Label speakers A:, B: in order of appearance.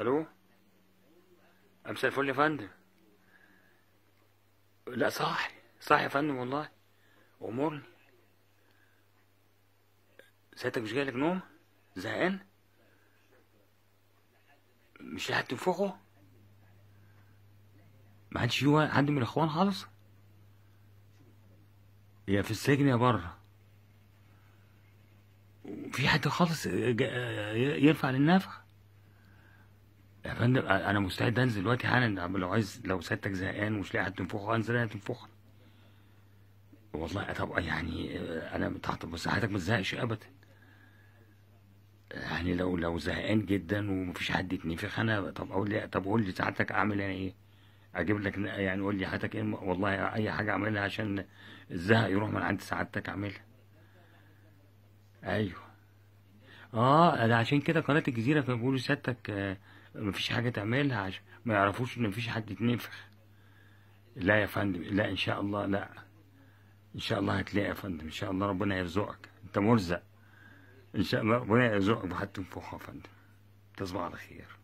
A: الو امس الفل يا فندم
B: لا صاحي
A: صاحي يا فندم والله امورني ساعتك مش جايلك نوم زهقان مش حد تنفخه ما حدش جوا حد من الاخوان خالص يا في السجن يا بره في حد خالص يرفع للنفخ يا فندم انا مستعد انزل دلوقتي حالا لو عايز لو سيادتك زهقان ومش لاقي حد تنفخه انزل انا تنفخه والله طب يعني انا تحت حضرتك ما تزهقش ابدا يعني لو لو زهقان جدا ومفيش حد يتنفخ انا طب اقول لي طب قول لي ساعتك اعمل انا ايه؟ اجيب لك يعني قول لي حياتك ايه والله اي حاجه اعملها عشان الزهق يروح من عند سعادتك اعملها ايوه اه ده عشان كده قناه الجزيره كانوا بيقولوا سيادتك آه مفيش حاجة تعملها عشان ما يعرفوش إن مفيش حاجة تنفخ لا يا فندم لا إن شاء الله لا إن شاء الله هتلاقي يا فندم إن شاء الله ربنا يرزقك
B: أنت مرزق إن شاء الله ربنا يرزقك بحتى تنفخها يا فندم تصبح على خير